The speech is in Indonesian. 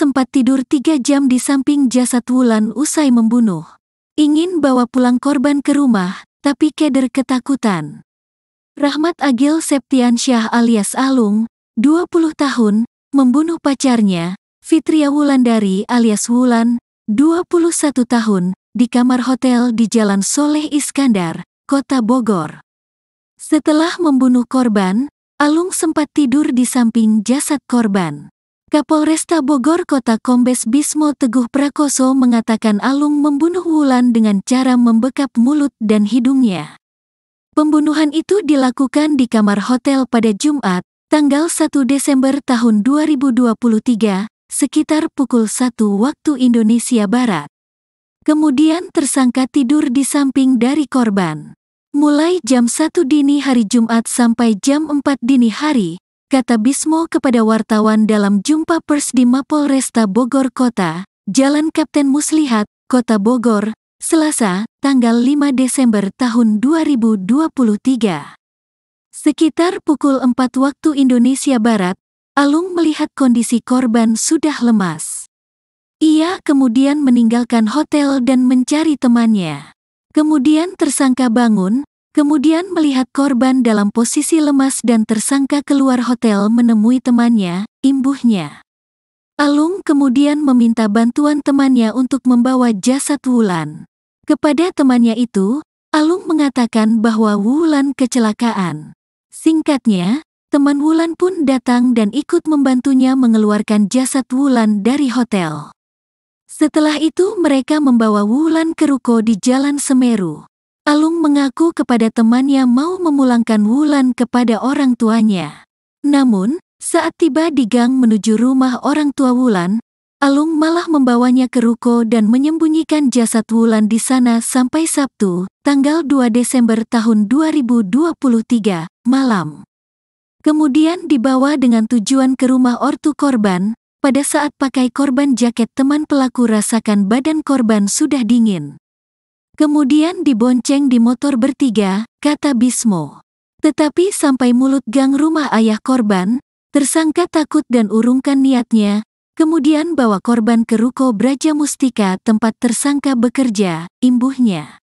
sempat tidur tiga jam di samping jasad Wulan usai membunuh. Ingin bawa pulang korban ke rumah, tapi keder ketakutan. Rahmat Agil Septian Syah alias Alung, 20 tahun, membunuh pacarnya, Fitria Wulandari alias Wulan, 21 tahun, di kamar hotel di Jalan Soleh Iskandar, Kota Bogor. Setelah membunuh korban, Alung sempat tidur di samping jasad korban. Kapolresta Bogor Kota Kombes Bismo Teguh Prakoso mengatakan Alung membunuh Wulan dengan cara membekap mulut dan hidungnya. Pembunuhan itu dilakukan di kamar hotel pada Jumat, tanggal 1 Desember tahun 2023, sekitar pukul 1 waktu Indonesia Barat. Kemudian tersangka tidur di samping dari korban. Mulai jam 1 dini hari Jumat sampai jam 4 dini hari, kata Bismo kepada wartawan dalam jumpa pers di Mapolresta Bogor Kota, Jalan Kapten Muslihat, Kota Bogor, Selasa, tanggal 5 Desember tahun 2023. Sekitar pukul 4 waktu Indonesia Barat, Alung melihat kondisi korban sudah lemas. Ia kemudian meninggalkan hotel dan mencari temannya. Kemudian tersangka bangun, Kemudian melihat korban dalam posisi lemas dan tersangka keluar hotel menemui temannya, imbuhnya. Alung kemudian meminta bantuan temannya untuk membawa jasad Wulan. Kepada temannya itu, Alung mengatakan bahwa Wulan kecelakaan. Singkatnya, teman Wulan pun datang dan ikut membantunya mengeluarkan jasad Wulan dari hotel. Setelah itu mereka membawa Wulan ke ruko di Jalan Semeru. Alung mengaku kepada temannya mau memulangkan Wulan kepada orang tuanya. Namun, saat tiba di gang menuju rumah orang tua Wulan, Alung malah membawanya ke ruko dan menyembunyikan jasad Wulan di sana sampai Sabtu, tanggal 2 Desember tahun 2023, malam. Kemudian dibawa dengan tujuan ke rumah ortu korban, pada saat pakai korban jaket teman pelaku rasakan badan korban sudah dingin. Kemudian dibonceng di motor bertiga, kata Bismo. Tetapi sampai mulut gang rumah ayah korban, tersangka takut dan urungkan niatnya, kemudian bawa korban ke ruko Braja Mustika tempat tersangka bekerja, imbuhnya.